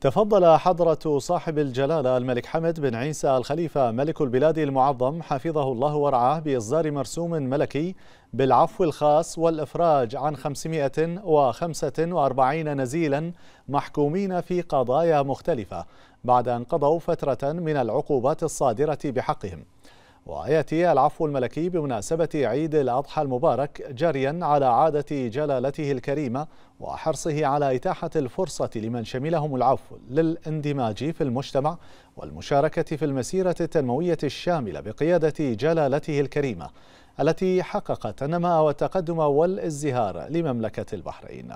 تفضل حضرة صاحب الجلالة الملك حمد بن عيسى الخليفة ملك البلاد المعظم حفظه الله ورعاه بإصدار مرسوم ملكي بالعفو الخاص والإفراج عن 545 نزيلا محكومين في قضايا مختلفة بعد أن قضوا فترة من العقوبات الصادرة بحقهم ويأتي العفو الملكي بمناسبة عيد الأضحى المبارك جريا على عادة جلالته الكريمة وحرصه على إتاحة الفرصة لمن شملهم العفو للاندماج في المجتمع والمشاركة في المسيرة التنموية الشاملة بقيادة جلالته الكريمة التي حققت النماء والتقدم والازدهار لمملكة البحرين